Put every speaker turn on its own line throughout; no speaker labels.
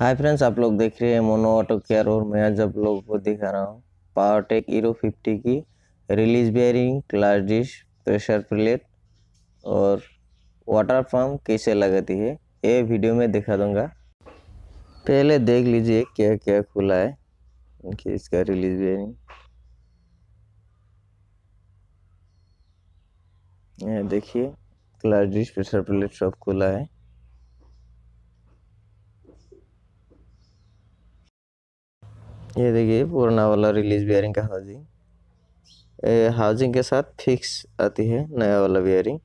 hi friends आप लोग देख रहे हैं मोनो ऑटो केयर और मैं आज आप लोगों को दिखा रहा हूँ पावर टेक हीरो फिफ्टी की release bearing clutch disc pressure plate और वाटर पम्प कैसे लगाती है ये वीडियो में दिखा दूंगा पहले देख लीजिए क्या क्या खुला है इसका रिलीज बेयरिंग देखिए क्लास डिश प्रेशर प्लेट सब खुला है ये देखिए पुराना वाला रिलीज बियरिंग का हाउजिंग हाउजिंग के साथ फिक्स आती है नया वाला बियरिंग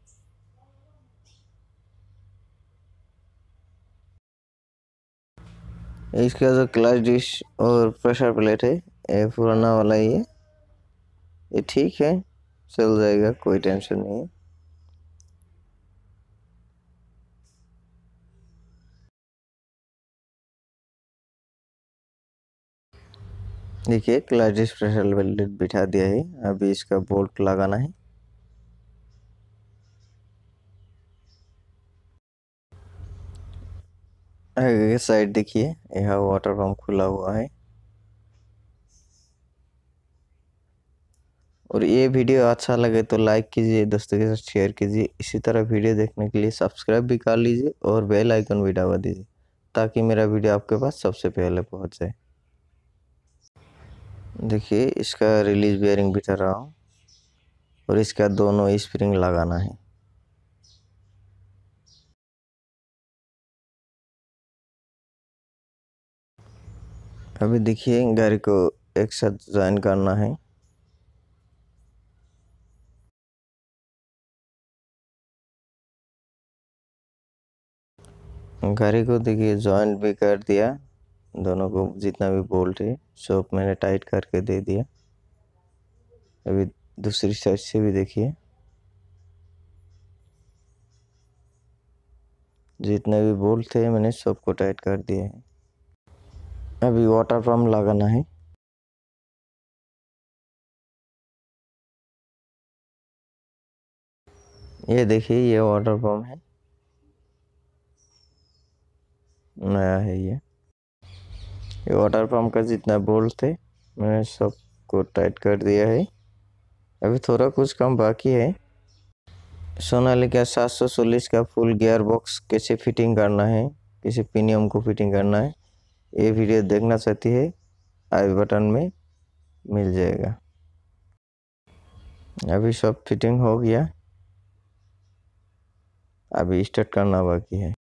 इसका जो क्लास डिश और प्रेशर प्लेट है ये पुराना वाला ही है ये ठीक है चल जाएगा कोई टेंशन नहीं है
देखिए क्लच
स्पेशल वेल्डेड बिठा दिया है अभी इसका बोल्ट लगाना है आगे साइड देखिए यह वाटर पंप खुला हुआ है और ये वीडियो अच्छा लगे तो लाइक कीजिए दोस्तों के साथ शेयर कीजिए इसी तरह वीडियो देखने के लिए सब्सक्राइब भी कर लीजिए और बेल आइकन भी दबा दीजिए ताकि मेरा वीडियो आपके पास सबसे पहले पहुंच जाए देखिए इसका रिलीज बियरिंग बिठा रहा हूँ और इसका दोनों स्प्रिंग लगाना है
अभी देखिए गाड़ी को एक साथ ज्वाइन करना है गाड़ी को देखिए ज्वाइन
भी कर दिया दोनों को जितना भी बोल्ट है सब मैंने टाइट करके दे दिया अभी दूसरी साइड से भी देखिए जितने भी बोल्ट थे मैंने सबको टाइट कर
दिया है अभी वाटर पम्प लगाना है ये देखिए ये वाटर पम्प है नया
है ये ये वाटर पम्प का जितना बोल्ट थे मैंने सबको टाइट कर दिया है अभी थोड़ा कुछ कम बाकी है सोनालिका सात सौ सोलिस का फुल गियर बॉक्स कैसे फिटिंग करना है कैसे पिनियम को फिटिंग करना है ये वीडियो देखना चाहती है आई बटन में मिल जाएगा अभी सब फिटिंग हो गया अभी स्टार्ट करना बाकी है